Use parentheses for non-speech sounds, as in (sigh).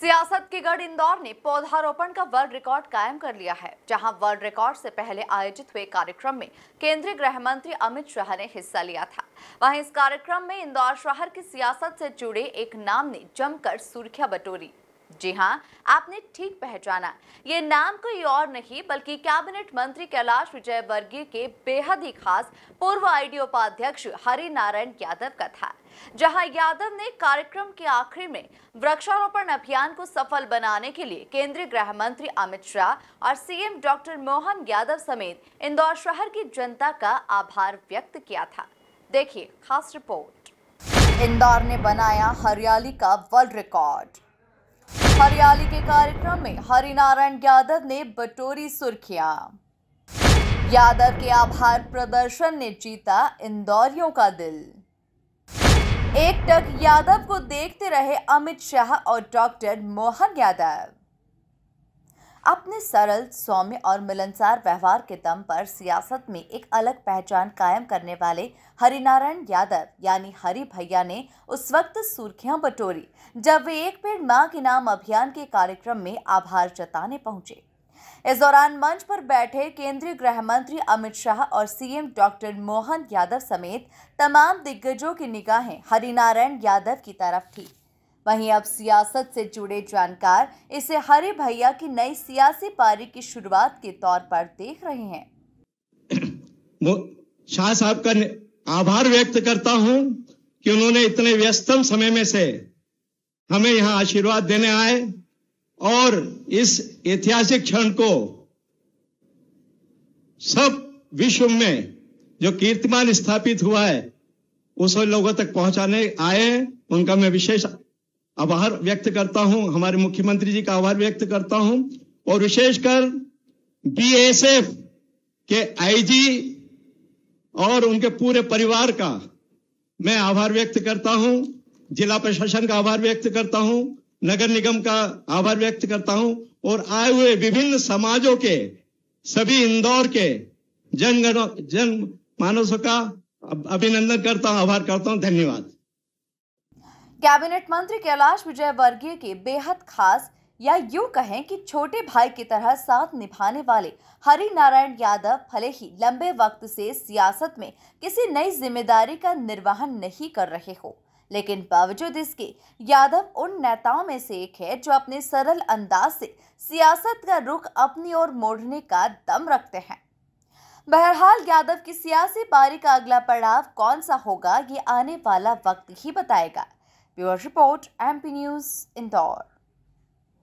सियासत के गढ़ इंदौर ने पौधारोपण का वर्ल्ड रिकॉर्ड कायम कर लिया है जहां वर्ल्ड रिकॉर्ड से पहले आयोजित हुए कार्यक्रम में केंद्रीय गृह मंत्री अमित शाह ने हिस्सा लिया था वहीं इस कार्यक्रम में इंदौर शहर की सियासत से जुड़े एक नाम ने जमकर सुर्खियां बटोरी जी हाँ आपने ठीक पहचाना ये नाम कोई और नहीं बल्कि कैबिनेट मंत्री कैलाश विजय के बेहद ही खास पूर्व आईडी उपाध्यक्ष हरि नारायण यादव का था जहां यादव ने कार्यक्रम के आखिरी में वृक्षारोपण अभियान को सफल बनाने के लिए केंद्रीय गृह मंत्री अमित शाह और सीएम डॉक्टर मोहन यादव समेत इंदौर शहर की जनता का आभार व्यक्त किया था देखिए खास रिपोर्ट इंदौर ने बनाया हरियाली का वर्ल्ड रिकॉर्ड हरियाली के कार्यक्रम में हरिनारायण यादव ने बटोरी सुर्खियां यादव के आभार प्रदर्शन ने जीता इंदौरियों का दिल एकटक यादव को देखते रहे अमित शाह और डॉक्टर मोहन यादव अपने सरल सौम्य और मिलनसार व्यवहार के दम पर सियासत में एक अलग पहचान कायम करने वाले हरिनारायण यादव यानी हरि भैया ने उस वक्त सुर्खियां बटोरी जब वे एक पेड़ मां के नाम अभियान के कार्यक्रम में आभार जताने पहुंचे इस दौरान मंच पर बैठे केंद्रीय गृह मंत्री अमित शाह और सीएम डॉक्टर मोहन यादव समेत तमाम दिग्गजों की निगाहें हरिनारायण यादव की तरफ थी वहीं अब सियासत से जुड़े जानकार इसे हरि भैया की नई सियासी पारी की शुरुआत के तौर पर देख रहे हैं (clears throat) वो शाह साहब का आभार व्यक्त करता हूं कि उन्होंने इतने व्यस्तम समय में से हमें यहाँ आशीर्वाद देने आए और इस ऐतिहासिक क्षण को सब विश्व में जो कीर्तिमान स्थापित हुआ है उस लोगों तक पहुंचाने आए उनका मैं विशेष आभार व्यक्त करता हूं हमारे मुख्यमंत्री जी का आभार व्यक्त करता हूं और विशेषकर बीएसएफ के आईजी और उनके पूरे परिवार का मैं आभार व्यक्त करता हूं जिला प्रशासन का आभार व्यक्त करता हूं नगर निगम का आभार व्यक्त करता हूं और आए हुए विभिन्न समाजों के सभी इंदौर के जनगण जन मानसों का अभिनंदन करता हूं आभार करता हूं धन्यवाद कैबिनेट मंत्री कैलाश विजय वर्गीय के बेहद खास या यू कहें कि छोटे भाई की तरह साथ निभाने वाले हरि नारायण यादव भले ही लंबे वक्त से सियासत में किसी नई जिम्मेदारी का निर्वहन नहीं कर रहे हो लेकिन बावजूद इसके यादव उन नेताओं में से एक है जो अपने सरल अंदाज से सियासत का रुख अपनी ओर मोड़ने का दम रखते हैं बहरहाल यादव की सियासी पारी का अगला पड़ाव कौन सा होगा ये आने वाला वक्त ही बताएगा bureau report MP news Indore